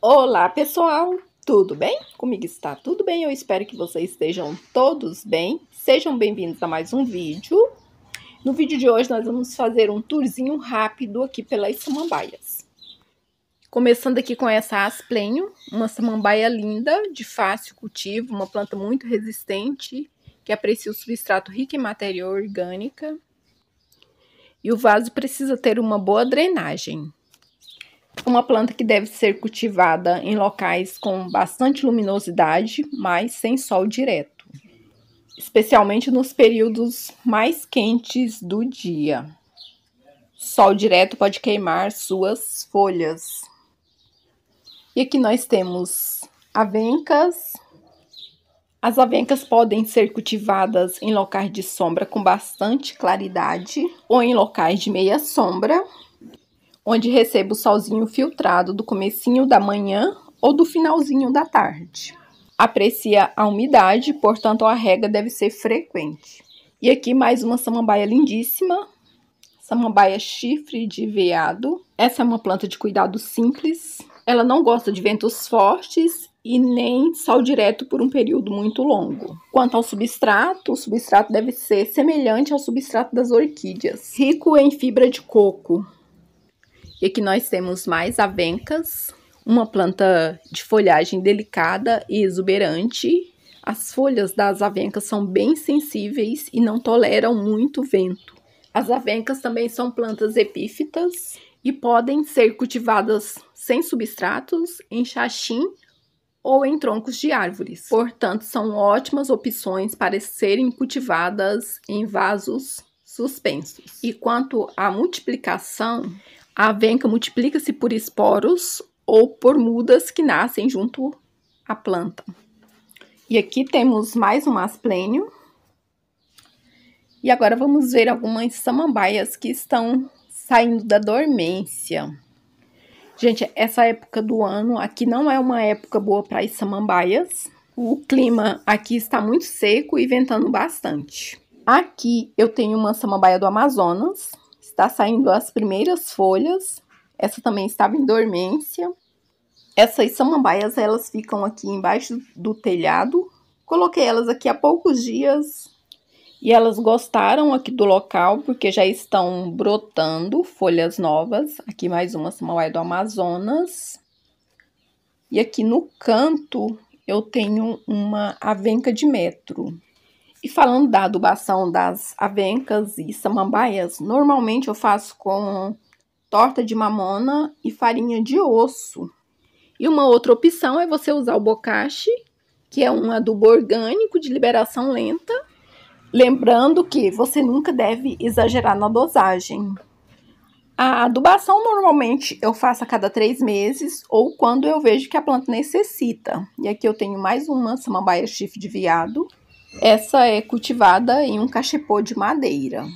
Olá, pessoal! Tudo bem? Comigo está tudo bem. Eu espero que vocês estejam todos bem. Sejam bem-vindos a mais um vídeo. No vídeo de hoje, nós vamos fazer um tourzinho rápido aqui pelas samambaias. Começando aqui com essa asplenho, uma samambaia linda, de fácil cultivo, uma planta muito resistente, que aprecia o substrato rico em matéria orgânica. E o vaso precisa ter uma boa drenagem uma planta que deve ser cultivada em locais com bastante luminosidade, mas sem sol direto, especialmente nos períodos mais quentes do dia. Sol direto pode queimar suas folhas. E aqui nós temos avencas. As avencas podem ser cultivadas em locais de sombra com bastante claridade ou em locais de meia sombra, onde recebo o solzinho filtrado do comecinho da manhã ou do finalzinho da tarde. Aprecia a umidade, portanto a rega deve ser frequente. E aqui mais uma samambaia lindíssima, samambaia chifre de veado. Essa é uma planta de cuidado simples. Ela não gosta de ventos fortes e nem sol direto por um período muito longo. Quanto ao substrato, o substrato deve ser semelhante ao substrato das orquídeas, rico em fibra de coco, e aqui nós temos mais avencas, uma planta de folhagem delicada e exuberante. As folhas das avencas são bem sensíveis e não toleram muito vento. As avencas também são plantas epífitas e podem ser cultivadas sem substratos, em xaxim ou em troncos de árvores. Portanto, são ótimas opções para serem cultivadas em vasos suspensos. E quanto à multiplicação, a venca multiplica-se por esporos ou por mudas que nascem junto à planta. E aqui temos mais um asplênio. E agora vamos ver algumas samambaias que estão saindo da dormência. Gente, essa época do ano aqui não é uma época boa para as samambaias. O clima aqui está muito seco e ventando bastante. Aqui eu tenho uma samambaia do Amazonas, está saindo as primeiras folhas. Essa também estava em dormência. Essas samambaias, elas ficam aqui embaixo do telhado. Coloquei elas aqui há poucos dias e elas gostaram aqui do local porque já estão brotando folhas novas. Aqui mais uma samambaia do Amazonas. E aqui no canto eu tenho uma avenca de metro. E falando da adubação das avencas e samambaias, normalmente eu faço com torta de mamona e farinha de osso. E uma outra opção é você usar o bokashi, que é um adubo orgânico de liberação lenta. Lembrando que você nunca deve exagerar na dosagem. A adubação normalmente eu faço a cada três meses ou quando eu vejo que a planta necessita. E aqui eu tenho mais uma samambaia chifre de viado essa é cultivada em um cachepô de madeira.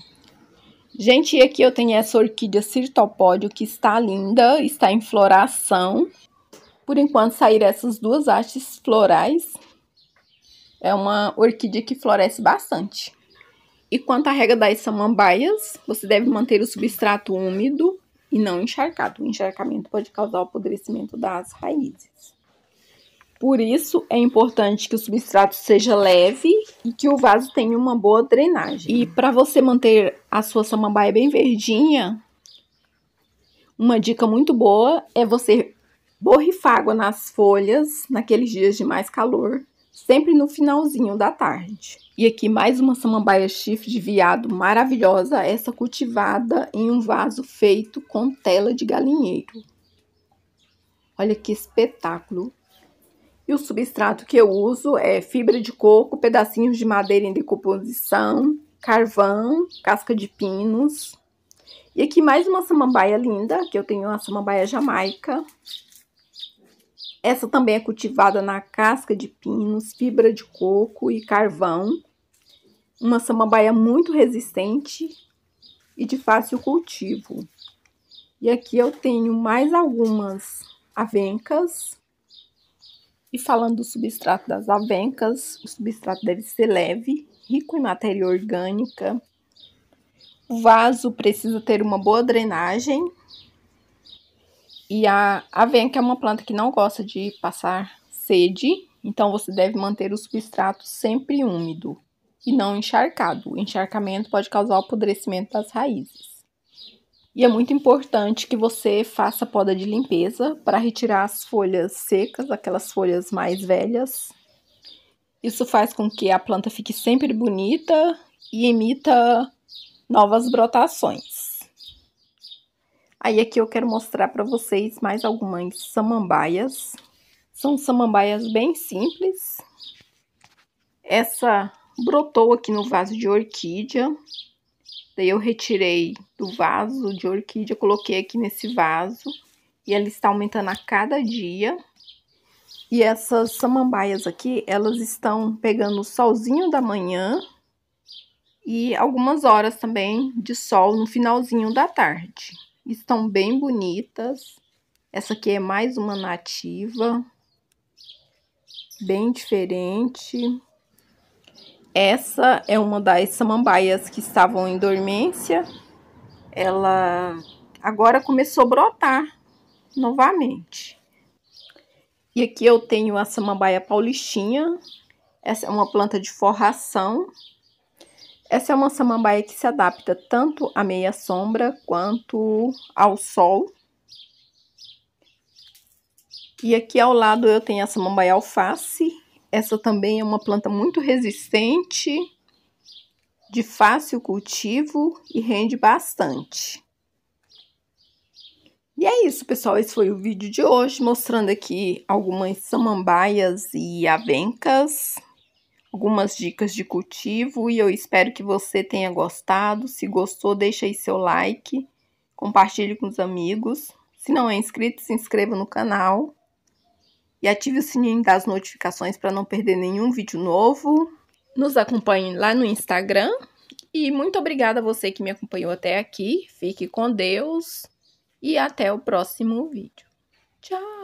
Gente, aqui eu tenho essa orquídea cirtopódio que está linda, está em floração. Por enquanto saíram essas duas hastes florais. É uma orquídea que floresce bastante. E quanto à regra das samambaias, você deve manter o substrato úmido e não encharcado. O encharcamento pode causar o apodrecimento das raízes. Por isso, é importante que o substrato seja leve e que o vaso tenha uma boa drenagem. E para você manter a sua samambaia bem verdinha, uma dica muito boa é você borrifar água nas folhas naqueles dias de mais calor, sempre no finalzinho da tarde. E aqui mais uma samambaia chifre de viado maravilhosa, essa cultivada em um vaso feito com tela de galinheiro. Olha que espetáculo! E o substrato que eu uso é fibra de coco, pedacinhos de madeira em decomposição, carvão, casca de pinos. E aqui mais uma samambaia linda, que eu tenho uma samambaia jamaica. Essa também é cultivada na casca de pinos, fibra de coco e carvão. Uma samambaia muito resistente e de fácil cultivo. E aqui eu tenho mais algumas avencas e falando do substrato das avencas, o substrato deve ser leve, rico em matéria orgânica. O vaso precisa ter uma boa drenagem. E a avenca é uma planta que não gosta de passar sede, então você deve manter o substrato sempre úmido e não encharcado. O encharcamento pode causar o apodrecimento das raízes. E é muito importante que você faça poda de limpeza para retirar as folhas secas, aquelas folhas mais velhas. Isso faz com que a planta fique sempre bonita e emita novas brotações. Aí aqui eu quero mostrar para vocês mais algumas samambaias. São samambaias bem simples. Essa brotou aqui no vaso de orquídea. Daí eu retirei do vaso de orquídea, coloquei aqui nesse vaso e ela está aumentando a cada dia. E essas samambaias aqui, elas estão pegando o solzinho da manhã e algumas horas também de sol no finalzinho da tarde. Estão bem bonitas. Essa aqui é mais uma nativa, bem diferente. Essa é uma das samambaias que estavam em dormência. Ela agora começou a brotar novamente. E aqui eu tenho a samambaia paulistinha. Essa é uma planta de forração. Essa é uma samambaia que se adapta tanto à meia sombra quanto ao sol. E aqui ao lado eu tenho a samambaia alface, essa também é uma planta muito resistente, de fácil cultivo e rende bastante. E é isso, pessoal. Esse foi o vídeo de hoje, mostrando aqui algumas samambaias e avencas, algumas dicas de cultivo. E eu espero que você tenha gostado. Se gostou, deixa aí seu like, compartilhe com os amigos. Se não é inscrito, se inscreva no canal e ative o sininho das notificações para não perder nenhum vídeo novo. Nos acompanhe lá no Instagram. E muito obrigada a você que me acompanhou até aqui. Fique com Deus e até o próximo vídeo. Tchau!